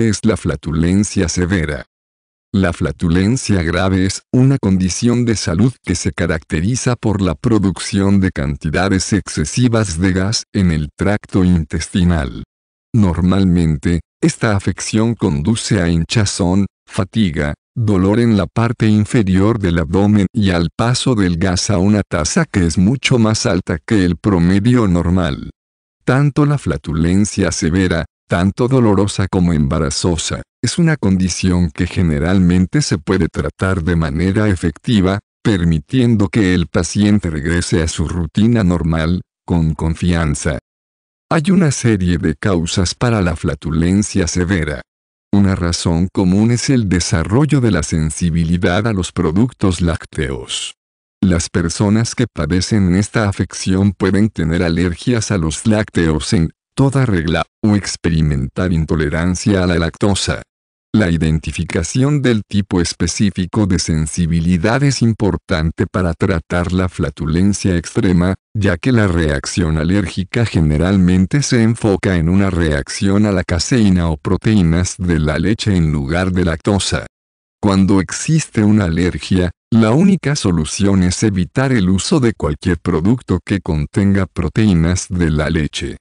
es la flatulencia severa? La flatulencia grave es una condición de salud que se caracteriza por la producción de cantidades excesivas de gas en el tracto intestinal. Normalmente, esta afección conduce a hinchazón, fatiga, dolor en la parte inferior del abdomen y al paso del gas a una tasa que es mucho más alta que el promedio normal. Tanto la flatulencia severa tanto dolorosa como embarazosa, es una condición que generalmente se puede tratar de manera efectiva, permitiendo que el paciente regrese a su rutina normal, con confianza. Hay una serie de causas para la flatulencia severa. Una razón común es el desarrollo de la sensibilidad a los productos lácteos. Las personas que padecen esta afección pueden tener alergias a los lácteos en toda regla, o experimentar intolerancia a la lactosa. La identificación del tipo específico de sensibilidad es importante para tratar la flatulencia extrema, ya que la reacción alérgica generalmente se enfoca en una reacción a la caseína o proteínas de la leche en lugar de lactosa. Cuando existe una alergia, la única solución es evitar el uso de cualquier producto que contenga proteínas de la leche.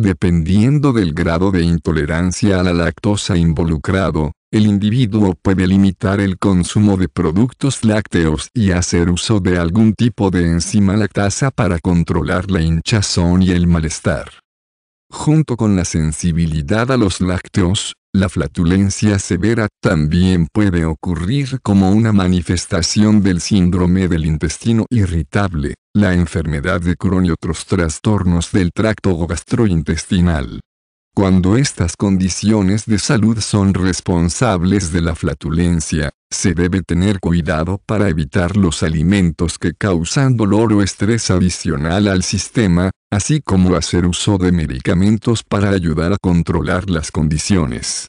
Dependiendo del grado de intolerancia a la lactosa involucrado, el individuo puede limitar el consumo de productos lácteos y hacer uso de algún tipo de enzima lactasa para controlar la hinchazón y el malestar junto con la sensibilidad a los lácteos, la flatulencia severa también puede ocurrir como una manifestación del síndrome del intestino irritable, la enfermedad de Crohn y otros trastornos del tracto gastrointestinal. Cuando estas condiciones de salud son responsables de la flatulencia, se debe tener cuidado para evitar los alimentos que causan dolor o estrés adicional al sistema, así como hacer uso de medicamentos para ayudar a controlar las condiciones.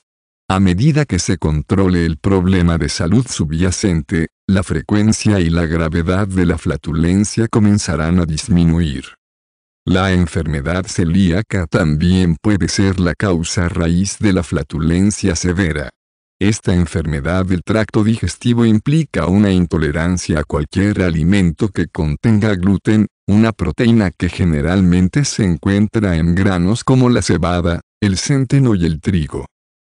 A medida que se controle el problema de salud subyacente, la frecuencia y la gravedad de la flatulencia comenzarán a disminuir. La enfermedad celíaca también puede ser la causa raíz de la flatulencia severa. Esta enfermedad del tracto digestivo implica una intolerancia a cualquier alimento que contenga gluten, una proteína que generalmente se encuentra en granos como la cebada, el centeno y el trigo.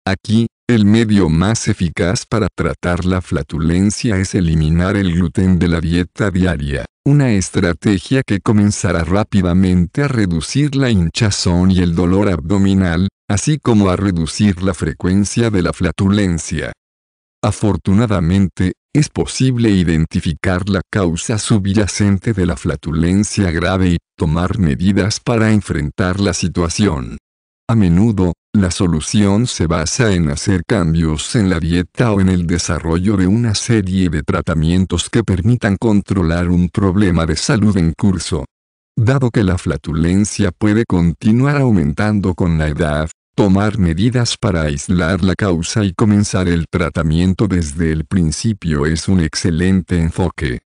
Aquí, el medio más eficaz para tratar la flatulencia es eliminar el gluten de la dieta diaria, una estrategia que comenzará rápidamente a reducir la hinchazón y el dolor abdominal, así como a reducir la frecuencia de la flatulencia. Afortunadamente, es posible identificar la causa subyacente de la flatulencia grave y tomar medidas para enfrentar la situación. A menudo, la solución se basa en hacer cambios en la dieta o en el desarrollo de una serie de tratamientos que permitan controlar un problema de salud en curso. Dado que la flatulencia puede continuar aumentando con la edad, tomar medidas para aislar la causa y comenzar el tratamiento desde el principio es un excelente enfoque.